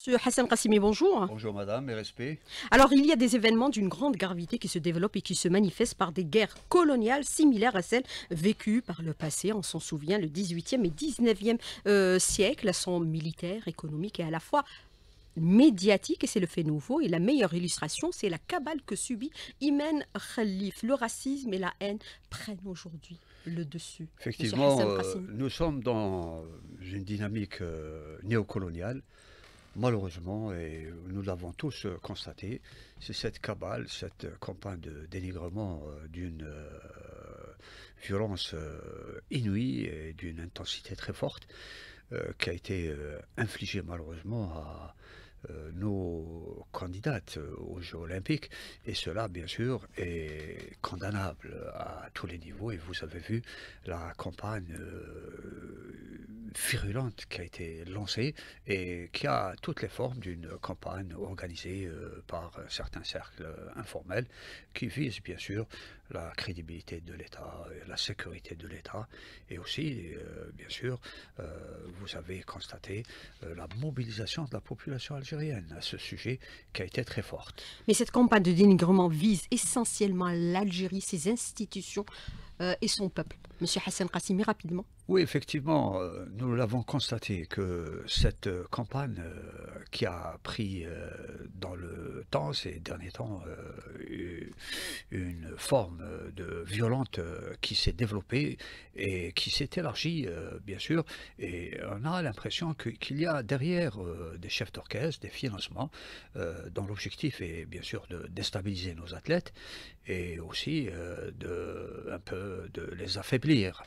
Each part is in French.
Monsieur Hassan Kassimi, bonjour. Bonjour madame, mes respects. Alors il y a des événements d'une grande gravité qui se développent et qui se manifestent par des guerres coloniales similaires à celles vécues par le passé. On s'en souvient, le 18e et 19e euh, siècle, sont militaires, économiques et à la fois médiatique, et c'est le fait nouveau. Et la meilleure illustration, c'est la cabale que subit Imen Khalif. Le racisme et la haine prennent aujourd'hui le dessus. Effectivement, euh, nous sommes dans une dynamique euh, néocoloniale Malheureusement, et nous l'avons tous euh, constaté, c'est cette cabale, cette euh, campagne de dénigrement euh, d'une violence inouïe et d'une intensité très forte qui a été infligée malheureusement à, nos candidates aux Jeux Olympiques. Et cela, bien sûr, est condamnable à tous les niveaux. Et vous avez vu la campagne virulente qui a été lancée et qui a toutes les formes d'une campagne organisée euh, par certains cercles informels qui vise bien sûr la crédibilité de l'État, la sécurité de l'État, et aussi, euh, bien sûr, euh, vous avez constaté euh, la mobilisation de la population algérienne à ce sujet qui a été très forte. Mais cette campagne de dénigrement vise essentiellement l'Algérie, ses institutions et son peuple. Monsieur Hassan Kassimi, rapidement. Oui, effectivement, nous l'avons constaté que cette campagne qui a pris dans le temps, ces derniers temps, une forme euh, de violente euh, qui s'est développée et qui s'est élargie, euh, bien sûr. Et on a l'impression qu'il y a derrière des chefs d'orchestre, des financements, dont l'objectif est bien sûr de déstabiliser nos athlètes et aussi de, un peu de les affaiblir.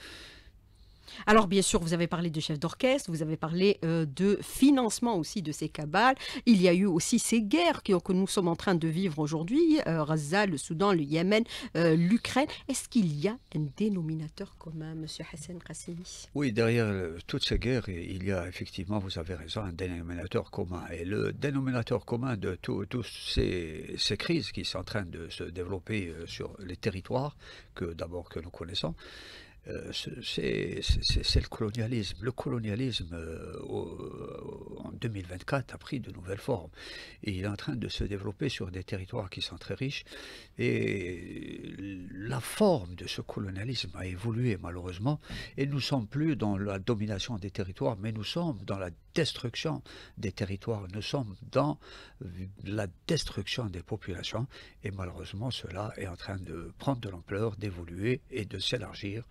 Alors bien sûr, vous avez parlé de chef d'orchestre, vous avez parlé euh, de financement aussi de ces cabales. Il y a eu aussi ces guerres que, nous sommes en train de vivre aujourd'hui, Raza, euh, le Soudan, le Yémen, euh, l'Ukraine. Est-ce qu'il y a un dénominateur commun, Monsieur Hassan Kassimi Oui, derrière toutes ces guerres, il y a effectivement, vous avez raison, un dénominateur commun. Et le dénominateur commun de toutes ces, crises qui sont en train de se développer sur les territoires que d'abord que nous connaissons, euh, c'est le colonialisme. Le colonialisme euh, euh, en 2024 a pris de nouvelles formes et il est en train de se développer sur des territoires qui sont très riches et la forme de ce colonialisme a évolué malheureusement et nous sommes plus dans la domination des territoires mais nous sommes dans la destruction des territoires, nous sommes dans la destruction des populations et malheureusement cela est en train de prendre de l'ampleur, d'évoluer et de s'élargir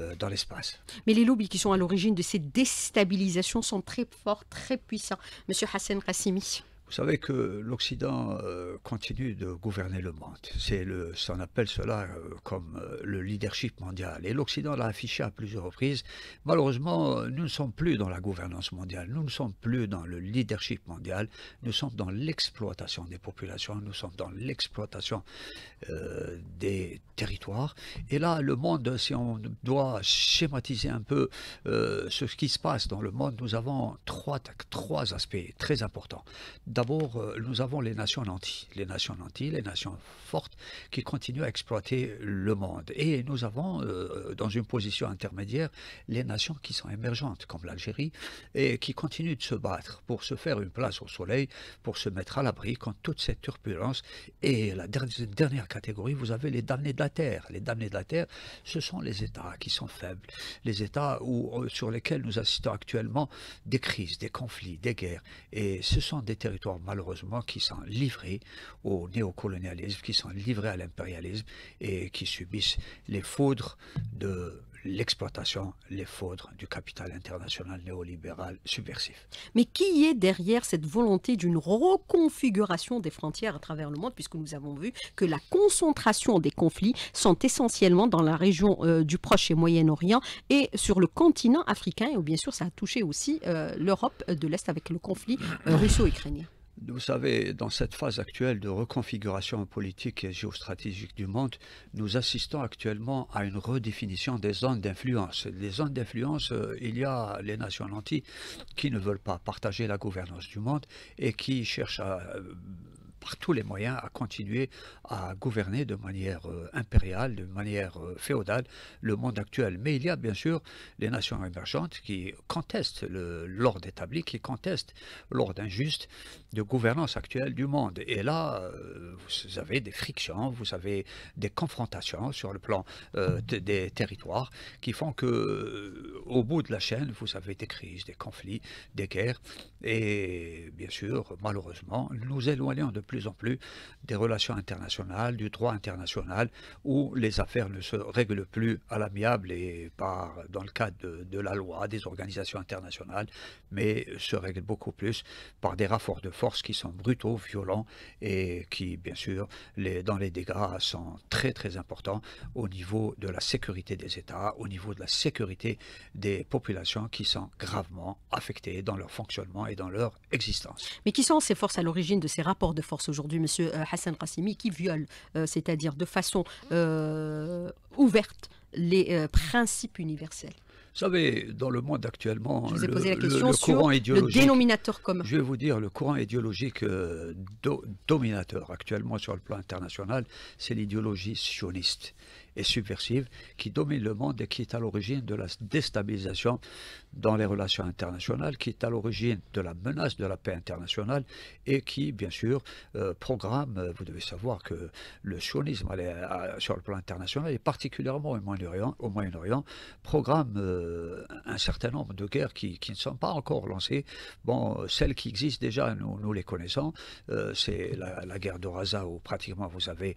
euh, dans l'espace. Mais les lobbies qui sont à l'origine de ces déstabilisations sont très forts, très puissants. Monsieur Hassan Rassimi. Vous savez que l'Occident euh, continue de gouverner le monde. C'est le, on appelle cela euh, comme euh, le leadership mondial. Et l'Occident l'a affiché à plusieurs reprises. Malheureusement, nous ne sommes plus dans la gouvernance mondiale. Nous ne sommes plus dans le leadership mondial. Nous sommes dans l'exploitation des populations. Nous sommes dans l'exploitation des territoires. Et là, le monde, si on doit schématiser un peu ce qui se passe dans le monde, nous avons trois, trois aspects très importants D'abord, euh, nous avons les nations nantis, les nations nantis, les nations fortes qui continuent à exploiter le monde. Et nous avons, euh, dans une position intermédiaire, les nations qui sont émergentes, comme l'Algérie, et qui continuent de se battre pour se faire une place au soleil, pour se mettre à l'abri contre toute cette turbulence. Et la dernière, catégorie, vous avez les damnés de la terre. Les damnés de la terre, ce sont les États qui sont faibles, les États où, euh, sur lesquels nous assistons actuellement des crises, des conflits, des guerres. Et ce sont des territoires malheureusement, qui sont livrés au néocolonialisme, qui sont livrés à l'impérialisme et qui subissent les foudres de l'exploitation, les foudres du capital international néolibéral subversif. Mais qui est derrière cette volonté d'une reconfiguration des frontières à travers le monde, puisque nous avons vu que la concentration des conflits sont essentiellement dans la région euh, du Proche et Moyen-Orient et sur le continent africain, et bien sûr ça a touché aussi euh, l'Europe de l'Est avec le conflit euh, russo-ukrainien vous savez, dans cette phase actuelle de reconfiguration politique et géostratégique du monde, nous assistons actuellement à une redéfinition des zones d'influence. Les zones d'influence, euh, il y a les nations nantis qui ne veulent pas partager la gouvernance du monde et qui cherchent à euh, tous les moyens à continuer à gouverner de manière euh, impériale, de manière euh, féodale le monde actuel. Mais il y a bien sûr les nations émergentes qui contestent l'ordre établi, qui contestent l'ordre injuste de gouvernance actuelle du monde. Et là, euh, vous avez des frictions, vous avez des confrontations sur le plan des territoires qui font que, au bout de la chaîne, vous avez des crises, des conflits, des guerres. Et bien sûr, malheureusement, nous éloignons de plus plus en plus des relations internationales, du droit international, où les affaires ne se règlent plus à l'amiable et par, dans le cadre de, de, la loi, des organisations internationales, mais se règlent beaucoup plus par des rapports de force qui sont brutaux, violents et qui, bien sûr, les, dans les dégâts sont très très importants au niveau de la sécurité des États, au niveau de la sécurité des populations qui sont gravement affectées dans leur fonctionnement et dans leur existence. Mais qui sont ces forces à l'origine de ces rapports de force aujourd'hui, M. Euh, Hassan Qassimi, qui viole, euh, c'est-à-dire de façon euh, ouverte, les principes universels. Vous savez, dans le monde actuellement, le, courant idéologique, commun. Je vais vous dire, le courant idéologique dominateur actuellement sur le plan international, c'est l'idéologie sioniste et subversive qui domine le monde et qui est à l'origine de la déstabilisation dans les relations internationales, qui est à l'origine de la menace de la paix internationale et qui, bien sûr, euh, programme, euh, vous devez savoir que le sionisme sur le plan international et particulièrement au Moyen-Orient, programme euh, un certain nombre de guerres qui, ne sont pas encore lancées. Bon, celles qui existent déjà, nous, les connaissons, c'est la, guerre de Raza où pratiquement vous avez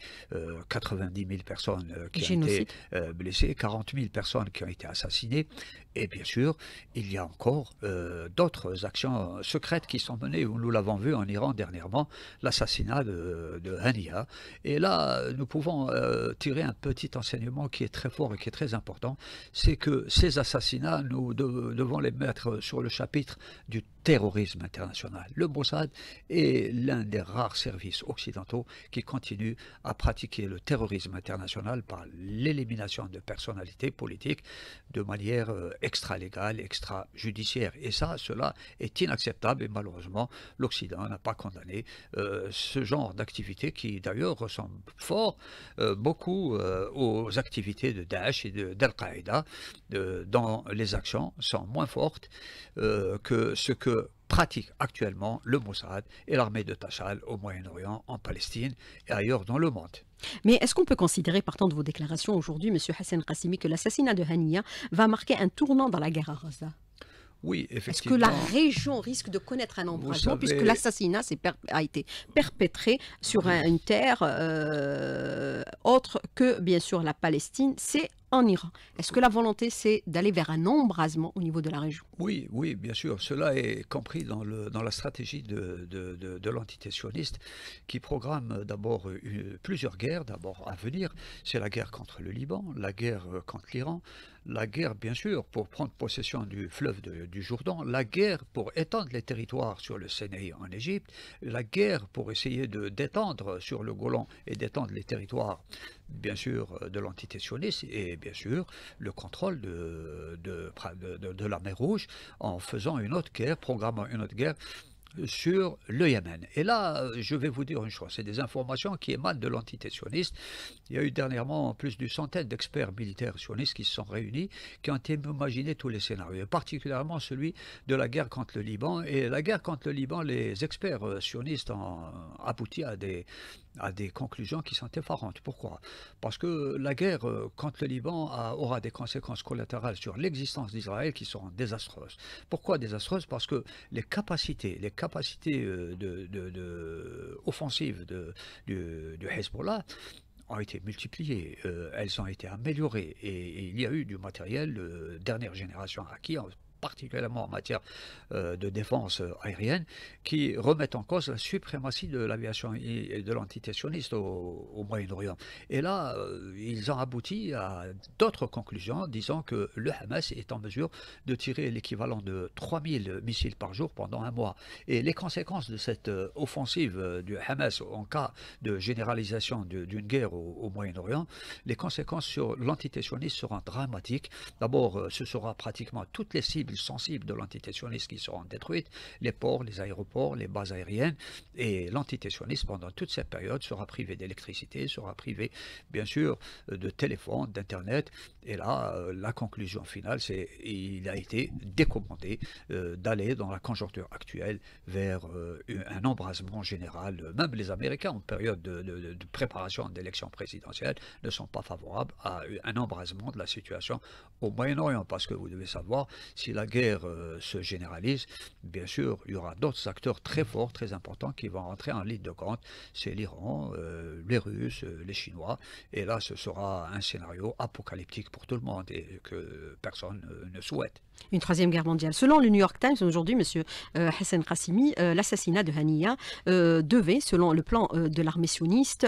90 000 personnes qui ont été blessées, 40 000 personnes qui ont été assassinées et bien sûr, il y a encore euh, d'autres actions secrètes qui sont menées. Nous l'avons vu en Iran dernièrement, l'assassinat de, de Hania. Et là, nous pouvons euh, tirer un petit enseignement qui est très fort et qui est très important. C'est que ces assassinats, nous devons les mettre sur le chapitre du terrorisme international. Le Mossad est l'un des rares services occidentaux qui continue à pratiquer le terrorisme international par l'élimination de personnalités politiques de manière euh, extra légal extra judiciaire Et ça, cela est inacceptable et malheureusement, l'Occident n'a pas condamné euh, ce genre d'activité qui d'ailleurs ressemble fort euh, beaucoup euh, aux activités de Daesh et d'Al-Qaïda, dont les actions sont moins fortes que ce que pratique actuellement le Mossad et l'armée de Tachal au Moyen-Orient, en Palestine et ailleurs dans le monde. Mais est-ce qu'on peut considérer, partant de vos déclarations aujourd'hui, M. Hassan Qassimi, que l'assassinat de Hania va marquer un tournant dans la guerre à Gaza oui, effectivement. Est-ce que la région risque de connaître un embrasement puisque l'assassinat a été perpétré sur une terre euh, autre que, bien sûr, la Palestine C'est en Iran. Est-ce que la volonté, c'est d'aller vers un embrasement au niveau de la région Oui, oui, bien sûr. Cela est compris dans, le, dans la stratégie de, de, de, l'entité sioniste qui programme d'abord plusieurs guerres, d'abord à venir. C'est la guerre contre le Liban, la guerre euh, contre l'Iran, la guerre, bien sûr, pour prendre possession du fleuve du Jourdan, la guerre pour étendre les territoires sur le Sénéi en Égypte, la guerre pour essayer de d'étendre sur le Golan et d'étendre les territoires bien sûr euh, de l'entité sioniste et bien sûr le contrôle de, de, l'armée rouge en faisant une autre guerre, programmant une autre guerre sur le Yémen. Et là, euh, je vais vous dire une chose, c'est des informations qui émanent de l'entité sioniste. Il y a eu dernièrement plus d'une centaine d'experts militaires sionistes qui se sont réunis, qui ont imaginé tous les scénarios, particulièrement celui de la guerre contre le Liban. Et la guerre contre le Liban, les experts euh, sionistes ont abouti à des, à des conclusions qui sont effarantes. Pourquoi Parce que la guerre contre euh, le Liban aura des conséquences collatérales sur l'existence d'Israël qui seront désastreuses. Pourquoi désastreuses Parce que les capacités, les capacités euh, de, de, de offensives de, du, Hezbollah ont été multipliées, euh, elles ont été améliorées et, il y a eu du matériel dernière génération acquis particulièrement en matière euh, de défense euh, aérienne, qui remettent en cause la suprématie de l'aviation et de l'entité sioniste au, Moyen-Orient. Et là, euh, ils ont abouti à d'autres conclusions, disant que le Hamas est en mesure de tirer l'équivalent de 3000 missiles par jour pendant un mois. Et les conséquences de cette offensive du Hamas en cas de généralisation d'une guerre au, Moyen-Orient, les conséquences sur l'entité sioniste seront dramatiques. D'abord, ce sera pratiquement toutes les cibles sensible sensibles de sioniste qui seront détruites, les ports, les aéroports, les bases aériennes. Et sioniste pendant toute cette période, sera privée d'électricité, sera privé, bien sûr, de téléphone, d'Internet. Et là, euh, la conclusion finale, c'est il a été décommandé euh, d'aller dans la conjoncture actuelle vers euh, un embrasement général. Même les Américains, en période de, de préparation d'élections présidentielles, ne sont pas favorables à un embrasement de la situation au Moyen-Orient, parce que vous devez savoir, si la guerre euh, se généralise, bien sûr, il y aura d'autres acteurs très mm. forts, très importants, qui vont entrer en ligne de compte. C'est l'Iran, euh, les Russes, euh, les Chinois. Et là, ce sera un scénario apocalyptique pour tout le monde et que personne ne souhaite. Une troisième guerre mondiale. Selon le New York Times, aujourd'hui, M. Hassan Qassimi, l'assassinat de Haniya devait, selon le plan de l'armée sioniste,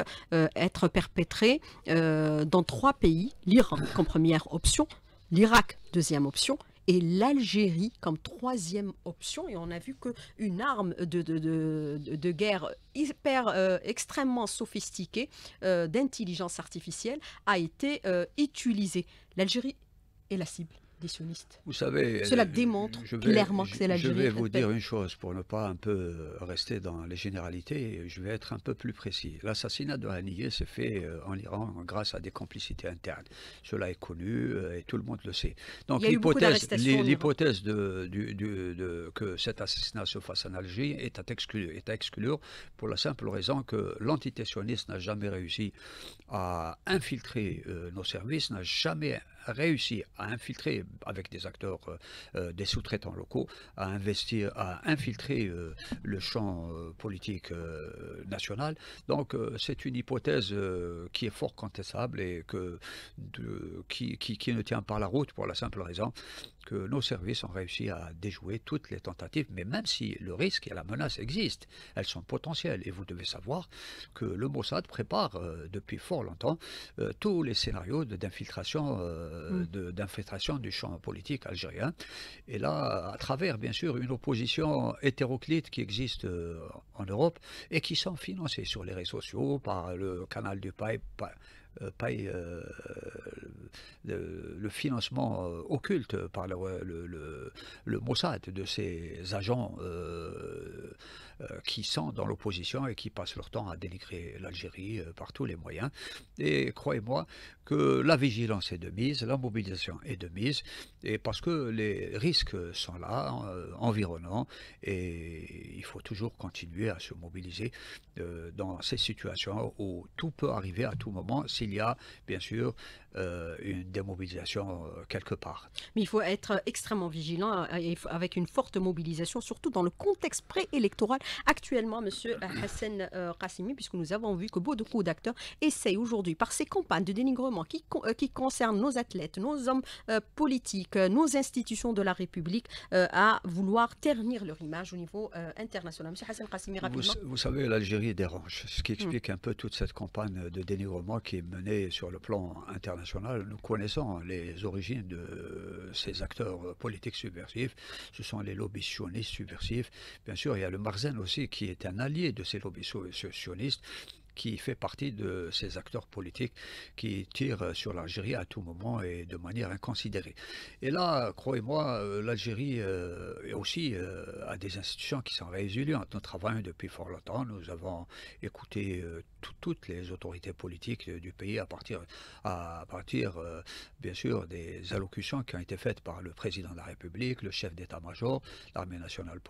être perpétré dans trois pays, l'Iran comme première option, l'Irak deuxième option et l'Algérie comme troisième option. Et on a vu qu'une arme de, de, guerre hyper, euh, extrêmement sophistiquée euh, d'intelligence artificielle a été euh, utilisée. L'Algérie est la cible. Vous savez, cela euh, démontre clairement que c'est l'Algérie. Je vais vous dire une chose pour ne pas un peu euh, rester dans les généralités. Je vais être un peu plus précis. L'assassinat de Haniyeh s'est fait euh, en Iran grâce à des complicités internes. Cela est connu et tout le monde le sait. Donc l'hypothèse, l'hypothèse de, de, que cet assassinat se fasse en Algérie est à exclure, est exclure pour la simple raison que l'entité sioniste n'a jamais réussi à infiltrer nos services, n'a jamais réussi à infiltrer, avec des acteurs, euh, euh, des sous-traitants locaux, à investir, à infiltrer euh, le champ politique national. Donc c'est une hypothèse qui est fort contestable et que, qui, ne tient pas la route pour la simple raison que nos services ont réussi à déjouer toutes les tentatives, mais même si le risque et la menace existent, elles sont potentielles. Et vous devez savoir que le Mossad prépare depuis fort longtemps tous les scénarios d'infiltration euh, mm. d'infiltration du champ politique algérien. Et là, à travers, bien sûr, une opposition hétéroclite qui existe euh, en Europe et qui sont financées sur les réseaux sociaux par le canal du pai pas euh, le, financement occulte par le, le, le, Mossad de ces agents euh, qui sont dans l'opposition et qui passent leur temps à dénigrer l'Algérie euh, par tous les moyens. Et croyez-moi que la vigilance est de mise, la mobilisation est de mise, et parce que les risques sont là, euh, environnants, et il faut toujours continuer à se mobiliser dans ces situations où tout peut arriver à tout moment s'il y a, bien sûr, une démobilisation quelque part. Mais il faut être extrêmement vigilant avec une forte mobilisation, surtout dans le contexte préélectoral actuellement, Monsieur euh, Hassan Kassimi, euh, puisque nous avons vu que beaucoup d'acteurs essayent aujourd'hui, par ces campagnes de dénigrement qui, euh, qui concernent nos athlètes, nos hommes politiques, nos institutions de la République, à vouloir ternir leur image au niveau international. Monsieur Hassan Kassimi, rapidement. Vous, savez, l'Algérie dérange, ce qui hmm. explique un peu toute cette campagne de dénigrement qui est menée sur le plan international. Nous connaissons les origines de ces acteurs politiques subversifs. Ce sont les lobbies sionistes subversifs. Bien sûr, il y a le Marzen aussi, qui est un allié de ces lobbies sionistes, qui fait partie de ces acteurs politiques qui tirent sur l'Algérie à tout moment et de manière inconsidérée. Et là, croyez-moi, euh, l'Algérie euh, aussi a euh, des institutions qui sont résilientes. Nous travaillons depuis fort longtemps, nous avons écouté toutes les autorités politiques du pays à partir, à partir bien sûr, des allocutions qui ont été faites par le président de la République, le chef d'état-major, l'armée nationale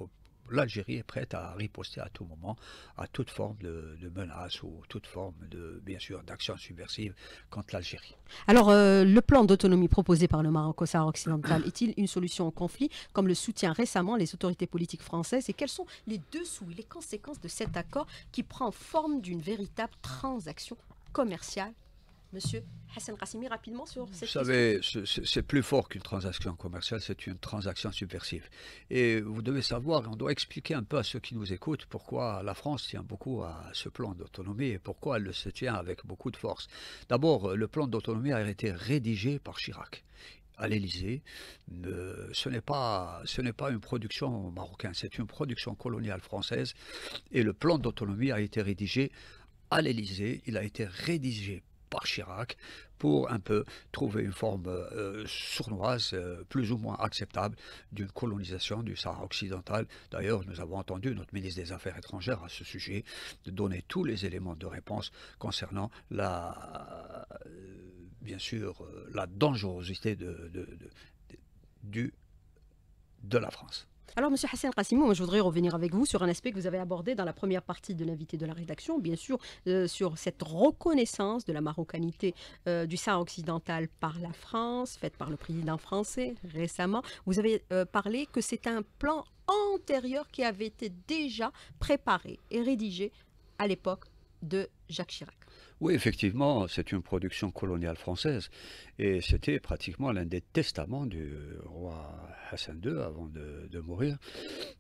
l'Algérie est prête à riposter à tout moment à toute forme de, menace ou toute forme de, bien sûr, d'action subversive contre l'Algérie. Alors, euh, le plan d'autonomie proposé par le Maroc au Sahara occidental est-il une solution au conflit, comme le soutient récemment les autorités politiques françaises Et quels sont les dessous et les conséquences de cet accord qui prend forme d'une véritable transaction commerciale Monsieur Hassan Rassimi rapidement sur cette Vous savez, c'est plus fort qu'une transaction commerciale, c'est une transaction subversive. Et vous devez savoir, on doit expliquer un peu à ceux qui nous écoutent pourquoi la France tient beaucoup à ce plan d'autonomie et pourquoi elle le se tient avec beaucoup de force. D'abord, le plan d'autonomie a été rédigé par Chirac à l'Elysée. ce n'est pas, ce n'est pas une production marocaine, c'est une production coloniale française. Et le plan d'autonomie a été rédigé à l'Elysée. Il a été rédigé par Chirac pour un peu trouver une forme euh, sournoise, euh, plus ou moins acceptable, d'une colonisation du Sahara occidental. D'ailleurs, nous avons entendu notre ministre des Affaires étrangères à ce sujet donner tous les éléments de réponse concernant la, bien sûr, euh, la dangerosité de, de la France. Alors, Monsieur Hassan Kassimou, je voudrais revenir avec vous sur un aspect que vous avez abordé dans la première partie de l'invité de la rédaction, bien sûr, euh, sur cette reconnaissance de la marocanité euh, du Sahara occidental par la France, faite par le président français récemment. Vous avez euh, parlé que c'est un plan antérieur qui avait été déjà préparé et rédigé à l'époque de Jacques Chirac. Oui, effectivement, c'est une production coloniale française et c'était pratiquement l'un des testaments du roi Hassan II avant de, mourir,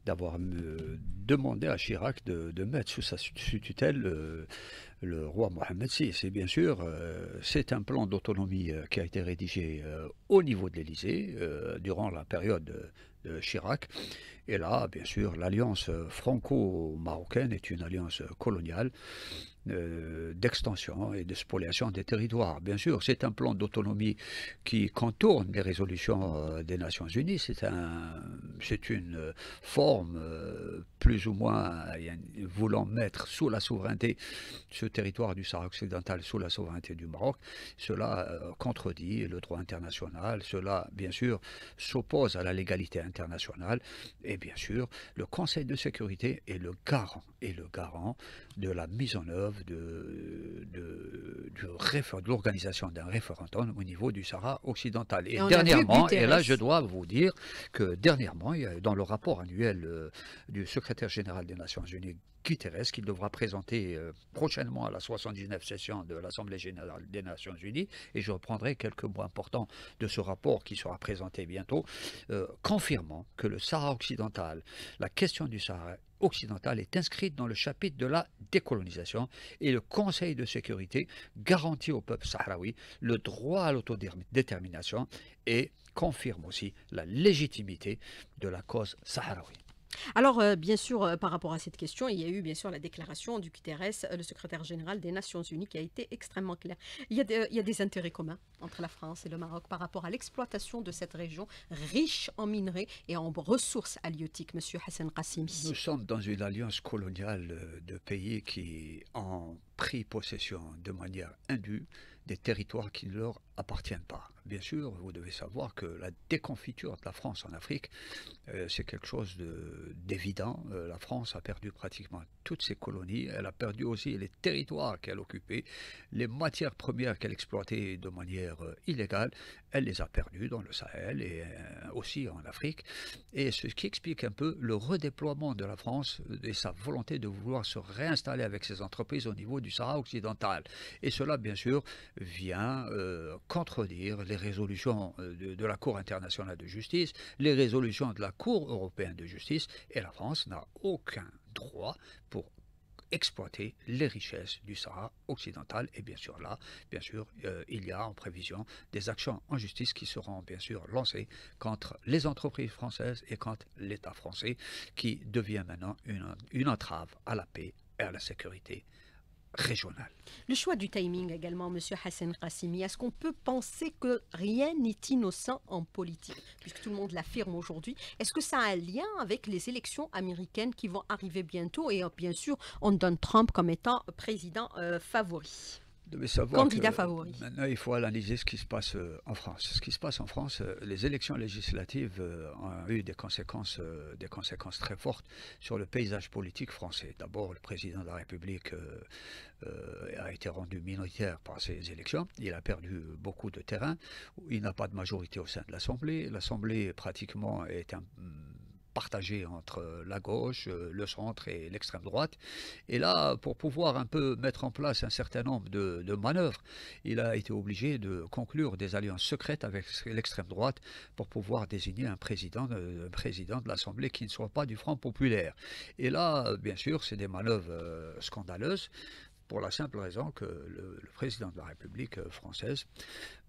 d'avoir euh, demandé à Chirac de, mettre sous sa tutelle euh, le, roi Mohamed VI. Et bien sûr, euh, c'est un plan d'autonomie qui a été rédigé au niveau de l'Élysée durant la période de Chirac. Et là, bien sûr, l'alliance franco-marocaine est une alliance coloniale euh, d'extension et de spoliation des territoires. Bien sûr, c'est un plan d'autonomie qui contourne les résolutions euh, des Nations Unies. C'est un, une euh, forme plus ou moins voulant mettre sous la souveraineté ce territoire du Sahara occidental sous la souveraineté du Maroc. Cela contredit le droit international. Cela, bien sûr, s'oppose à la légalité internationale. Et bien sûr, le Conseil de sécurité est le garant, est le garant de la mise en œuvre de, de, l'organisation d'un référendum au niveau du Sahara occidental. Et, dernièrement, et là je dois vous dire que dernièrement, dans le rapport annuel euh, du secrétaire général des Nations Unies, Guterres, qu'il devra présenter euh, prochainement à la 79e session de l'Assemblée générale des Nations Unies, et je reprendrai quelques mots importants de ce rapport qui sera présenté bientôt, euh, confirmant que le Sahara occidental, la question du Sahara occidentale est inscrite dans le chapitre de la décolonisation et le Conseil de sécurité garantit au peuple sahraoui le droit à l'autodétermination et confirme aussi la légitimité de la cause sahraoui. Alors, euh, bien sûr, euh, par rapport à cette question, il y a eu bien sûr la déclaration du QTRS, euh, le secrétaire général des Nations Unies, qui a été extrêmement claire. Il y a, des intérêts communs entre la France et le Maroc par rapport à l'exploitation de cette région riche en minerais et en ressources halieutiques, Monsieur Hassan Qassim. Nous sommes dans une alliance coloniale de pays qui ont pris possession de manière indue des territoires qui leur appartiennent pas. Bien sûr, vous devez savoir que la déconfiture de la France en Afrique, euh, c'est quelque chose d'évident. Euh, la France a perdu pratiquement toutes ses colonies, elle a perdu aussi les territoires qu'elle occupait, les matières premières qu'elle exploitait de manière euh, illégale, elle les a perdues dans le Sahel et aussi en Afrique. Et ce qui explique un peu le redéploiement de la France et sa volonté de vouloir se réinstaller avec ses entreprises au niveau du Sahara occidental. Et cela, bien sûr, vient contredire les résolutions euh, de, la Cour internationale de justice, les résolutions de la Cour européenne de justice, et la France n'a aucun droit pour exploiter les richesses du Sahara occidental. Et bien sûr, là, bien sûr, euh, il y a en prévision des actions en justice qui seront bien sûr lancées contre les entreprises françaises et contre l'État français, qui devient maintenant une, une entrave à la paix et à la sécurité le choix du timing également, Monsieur Hassan Qassimi, est-ce qu'on peut penser que rien n'est innocent en politique, puisque tout le monde l'affirme aujourd'hui Est-ce que ça a un lien avec les élections américaines qui vont arriver bientôt Et euh, bien sûr, on donne Trump comme étant président euh, favori candidat favori. Maintenant, il faut analyser ce qui se passe euh, en France. Ce qui se passe en France, euh, les élections législatives euh, ont eu des conséquences, des conséquences très fortes sur le paysage politique français. D'abord, le président de la République a été rendu minoritaire par ces élections. Il a perdu beaucoup de terrain. Il n'a pas de majorité au sein de l'Assemblée. L'Assemblée, pratiquement, est un partagé entre euh, la gauche, euh, le centre et l'extrême droite. Et là, pour pouvoir un peu mettre en place un certain nombre de, manœuvres, il a été obligé de conclure des alliances secrètes avec l'extrême droite pour pouvoir désigner un président, euh, président de l'Assemblée qui ne soit pas du Front populaire. Et là, bien sûr, c'est des manœuvres scandaleuses pour la simple raison que le président de la République française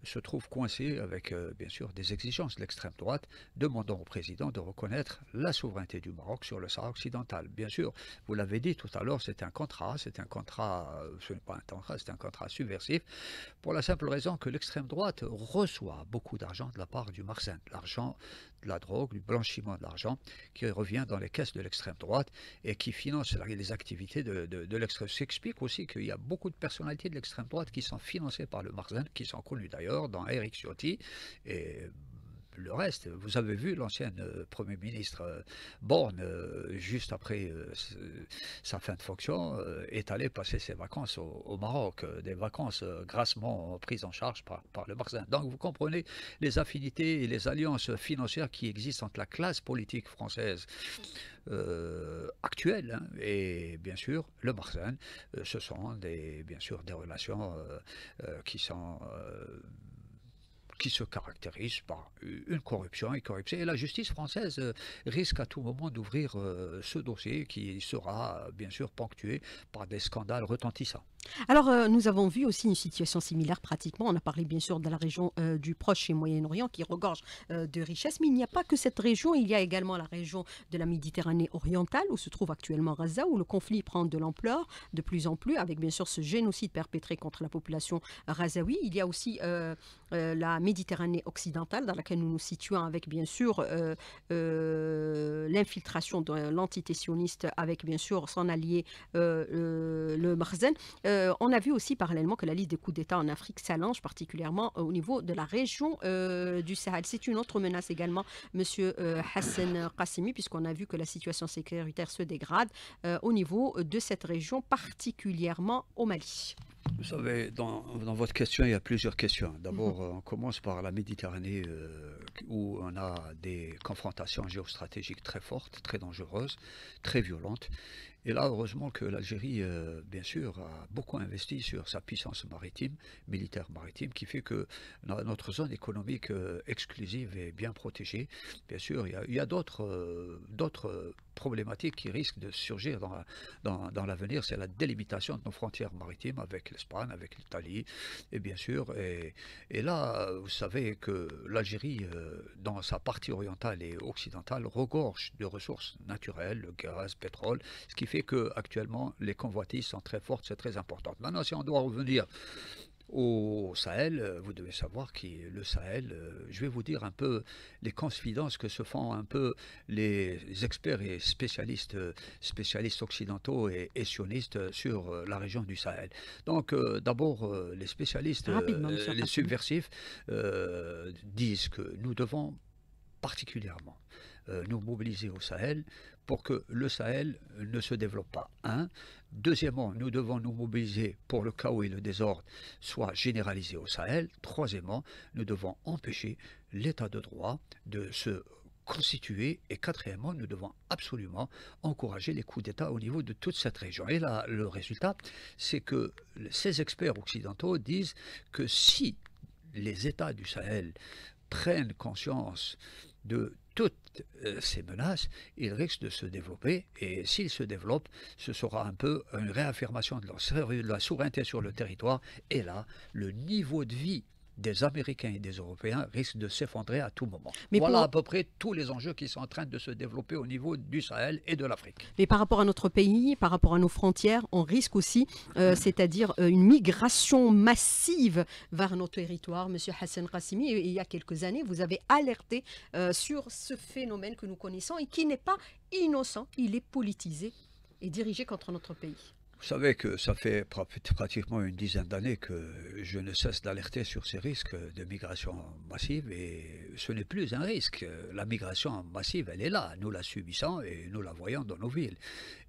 se trouve coincé avec, euh, bien sûr, des exigences de l'extrême droite demandant au président de reconnaître la souveraineté du Maroc sur le Sahara occidental. Bien sûr, vous l'avez dit tout à l'heure, c'est un contrat, c'est un contrat, euh, ce n'est pas un contrat, c'est un contrat subversif, pour la simple raison que l'extrême droite reçoit beaucoup d'argent de la part du Marsin. l'argent de la drogue, du blanchiment de l'argent qui revient dans les caisses de l'extrême droite et qui finance les activités de, de, de l'extrême. droite. explique aussi qu'il y a beaucoup de personnalités de l'extrême droite qui sont financées par le marsin qui sont connues d'ailleurs dans Eric Ciotti. Et le reste. Vous avez vu l'ancienne euh, Premier ministre euh, Borne, euh, juste après sa fin de fonction, est allé passer ses vacances au, Maroc, des vacances grassement prises en charge par, le barça Donc vous comprenez les affinités et les alliances financières qui existent entre la classe politique française euh, actuelle. Hein. Et bien sûr, le Marseille, euh, ce sont des, bien sûr des relations euh, euh, qui sont qui se caractérisent par une corruption et corruption. Et la justice française risque à tout moment d'ouvrir ce dossier qui sera bien sûr ponctué par des scandales retentissants. Alors, euh, nous avons vu aussi une situation similaire pratiquement. On a parlé bien sûr de la région euh, du Proche et Moyen-Orient qui regorge euh, de richesses, mais il n'y a pas que cette région. Il y a également la région de la Méditerranée orientale où se trouve actuellement Raza, où le conflit prend de l'ampleur de plus en plus, avec bien sûr ce génocide perpétré contre la population razaoui. Il y a aussi la Méditerranée occidentale dans laquelle nous nous situons, avec bien sûr l'infiltration de l'entité avec bien sûr son allié le Marzen. Euh, on a vu aussi parallèlement que la liste des coups d'État en Afrique s'allonge particulièrement euh, au niveau de la région euh, du Sahel. C'est une autre menace également, Monsieur Hassan Qassimi, puisqu'on a vu que la situation sécuritaire se dégrade au niveau de cette région, particulièrement au Mali. Vous savez, dans, votre question, il y a plusieurs questions. D'abord, mhm. on commence par la Méditerranée, où on a des confrontations géostratégiques très fortes, très dangereuses, très violentes. Et là, heureusement que l'Algérie, euh, bien sûr, a beaucoup investi sur sa puissance maritime, militaire maritime, qui fait que notre zone économique euh, exclusive est bien protégée. Bien sûr, il y a, euh, d'autres problématiques qui risquent de surgir dans, l'avenir. C'est la délimitation de nos frontières maritimes avec l'Espagne, avec l'Italie, et bien sûr. Et, là, vous savez que l'Algérie, dans sa partie orientale et occidentale, regorge de ressources naturelles, gaz, pétrole, ce qui fait que actuellement les convoitises sont très fortes, c'est très important. Maintenant, si on doit revenir au Sahel, euh, vous devez savoir que le Sahel, euh, je vais vous dire un peu les confidences que se font un peu les experts et spécialistes, euh, spécialistes occidentaux et, sionistes sur la région du Sahel. Donc d'abord, les spécialistes, les subversifs disent que nous devons particulièrement euh, nous mobiliser au Sahel pour que le Sahel euh, ne se développe pas. Un. Hein. Deuxièmement, nous devons nous mobiliser pour le chaos et le désordre soit généralisés au Sahel. Troisièmement, nous devons empêcher l'état de droit de se constituer. Et quatrièmement, nous devons absolument encourager les coups d'État au niveau de toute cette région. Et là, le résultat, c'est que ces experts occidentaux disent que si les États du Sahel prennent conscience de toutes euh, ces menaces, ils risquent de se développer. Et s'ils se développent, ce sera un peu une réaffirmation de leur, de la souveraineté sur le territoire. Et là, le niveau de vie des Américains et des Européens risquent de s'effondrer à tout moment. voilà à peu près tous les enjeux qui sont en train de se développer au niveau du Sahel et de l'Afrique. Mais par rapport à notre pays, par rapport à nos frontières, on risque aussi, euh, euh. c'est-à-dire euh, une migration massive vers nos territoires. Monsieur Hassan Rassimi, il y a quelques années, vous avez alerté sur ce phénomène que nous connaissons et qui n'est pas innocent, il est politisé et dirigé contre notre pays. Vous savez que ça fait pratiquement une dizaine d'années que je ne cesse d'alerter sur ces risques de migration massive et ce n'est plus un risque. La migration massive, elle est là. Nous la subissons et nous la voyons dans nos villes.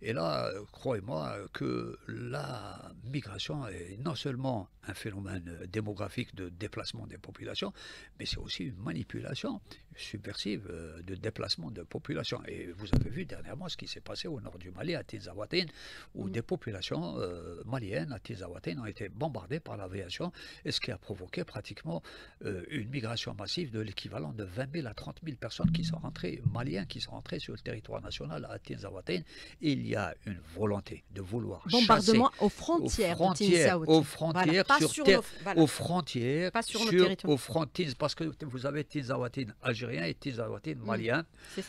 Et là, croyez-moi que la migration est non seulement un phénomène démographique de déplacement des populations, mais c'est aussi une manipulation, subversive euh, de déplacement de population. Et vous avez vu dernièrement ce qui s'est passé au nord du Mali, à Tizawatin, où mm. des populations euh, maliennes à Tizawatin ont été bombardées par l'aviation, et ce qui a provoqué pratiquement euh, une migration massive de l'équivalent de 20 000 à 30 000 personnes qui sont rentrées, maliens qui sont rentrés sur le territoire national à tizawatine Il y a une volonté de vouloir Bombardement aux frontières, aux frontières, aux frontières, sur, aux frontières, sur, parce que vous avez Tizawatin, rien et Tizawatine mm. maliens.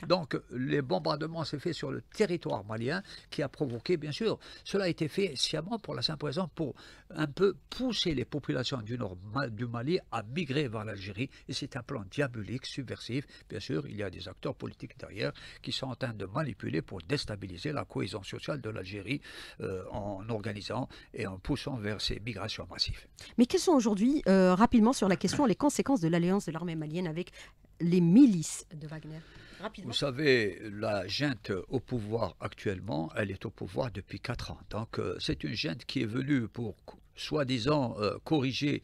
Donc les bombardements s'est fait sur le territoire malien qui a provoqué, bien sûr, cela a été fait sciemment pour la simple raison pour un peu pousser les populations du nord du Mali à migrer vers l'Algérie. Et c'est un plan diabolique, subversif. Bien sûr, il y a des acteurs politiques derrière qui sont en train de manipuler pour déstabiliser la cohésion sociale de l'Algérie euh, en organisant et en poussant vers ces migrations massives. Mais quelles sont aujourd'hui, euh, rapidement sur la question, les conséquences de l'alliance de l'armée malienne avec les milices de Wagner Vous savez, la junte au pouvoir actuellement, elle est au pouvoir depuis 4 ans. Donc euh, c'est une junte qui est venue pour soi-disant euh, corriger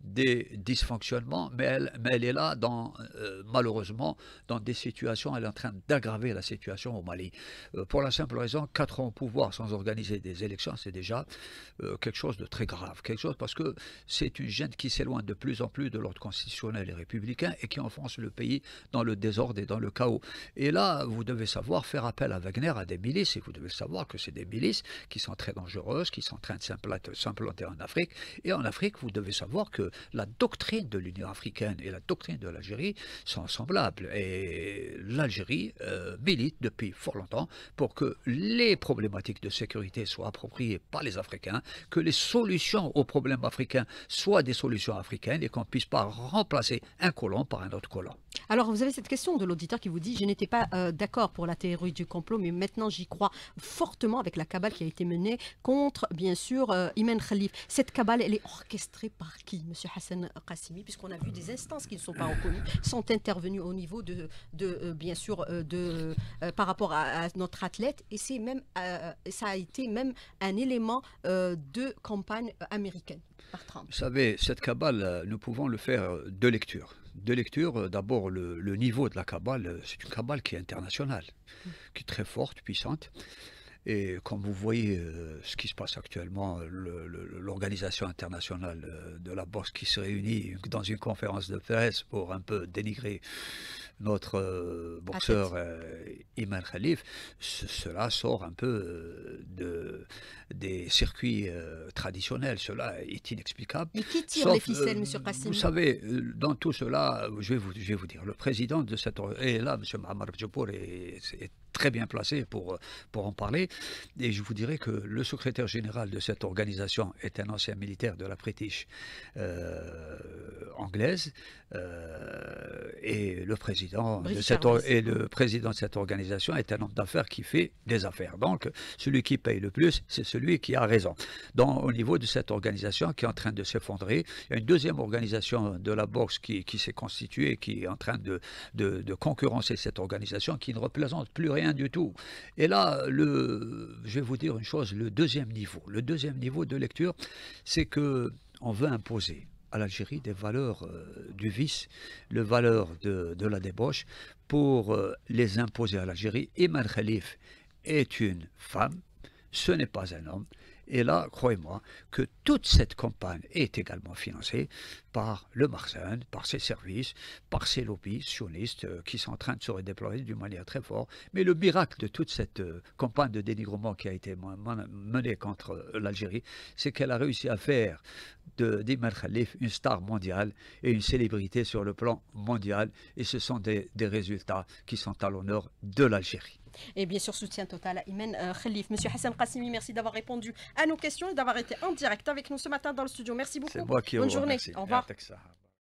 des dysfonctionnements, mais elle, mais elle est là, dans, euh, malheureusement, dans des situations, elle est en train d'aggraver la situation au Mali. Euh, pour la simple raison, quatre ans au pouvoir sans organiser des élections, c'est déjà euh, quelque chose de très grave, quelque chose parce que c'est une gêne qui s'éloigne de plus en plus de l'ordre constitutionnel et républicain et qui enfonce le pays dans le désordre et dans le chaos. Et là, vous devez savoir faire appel à Wagner, à des milices, et vous devez savoir que c'est des milices qui sont très dangereuses, qui sont en train de s'implanter en Afrique, et en Afrique, vous devez savoir que la doctrine de l'Union africaine et la doctrine de l'Algérie sont semblables. Et l'Algérie euh, milite depuis fort longtemps pour que les problématiques de sécurité soient appropriées par les Africains, que les solutions aux problèmes africains soient des solutions africaines et qu'on ne puisse pas remplacer un colon par un autre colon. Alors, vous avez cette question de l'auditeur qui vous dit Je n'étais pas euh, d'accord pour la théorie du complot, mais maintenant j'y crois fortement avec la cabale qui a été menée contre, bien sûr, euh, Imen Khalif. Cette cabale, elle est orchestrée par qui, Monsieur Hassan Qassimi Puisqu'on a vu des instances qui ne sont pas reconnues, sont intervenues au niveau de, euh, bien sûr, de, par rapport à, notre athlète. Et c'est même, ça a été même un élément de campagne américaine par Trump. Vous savez, cette cabale, nous pouvons le faire de lecture. De lectures. Euh, d'abord, le, niveau de la cabale, euh, c'est une cabale qui est internationale, mm. qui est très forte, puissante. Et comme vous voyez euh, ce qui se passe actuellement, l'organisation internationale de la Bosse qui se réunit dans une conférence de presse pour un peu dénigrer notre euh, boxeur euh, Iman Khalif, cela sort un peu euh, de, des circuits traditionnels. Cela est inexplicable. Mais qui tire les ficelles, Monsieur Kassim Vous savez, dans tout cela, je vais vous, je vais vous dire, le président de cette... Et là, Monsieur Mahamar Djopour est, très bien placé pour, pour en parler. Et je vous dirais que le secrétaire général de cette organisation est un ancien militaire de la British anglaise et le président de cette, et le président de cette organisation est un homme d'affaires qui fait des affaires. Donc, celui qui paye le plus, c'est celui qui a raison. Donc, au niveau de cette organisation qui est en train de s'effondrer, il y a une deuxième organisation de la bourse qui, s'est constituée, qui est en train de, de, concurrencer cette organisation, qui ne représente plus rien du tout. Et là, le, je vais vous dire une chose, le deuxième niveau, le deuxième niveau de lecture, c'est que on veut imposer à l'Algérie des valeurs euh, du vice, le valeur de, la débauche, pour euh, les imposer à l'Algérie. et Khalif est une femme, ce n'est pas un homme. Et là, croyez-moi que toute cette campagne est également financée par le Marsan, par ses services, par ses lobbies sionistes euh, qui sont en train de se redéployer d'une manière très forte. Mais le miracle de toute cette euh, campagne de dénigrement qui a été menée contre euh, l'Algérie, c'est qu'elle a réussi à faire d'Imen Khalif une star mondiale et une célébrité sur le plan mondial. Et ce sont des, résultats qui sont à l'honneur de l'Algérie. Et bien sûr, soutien total à Imen Khalif. Monsieur Hassan Qassimi, merci d'avoir répondu à nos questions et d'avoir été en direct avec nous ce matin dans le studio. Merci beaucoup. Bonne journée. Au revoir. يعطيك الصحة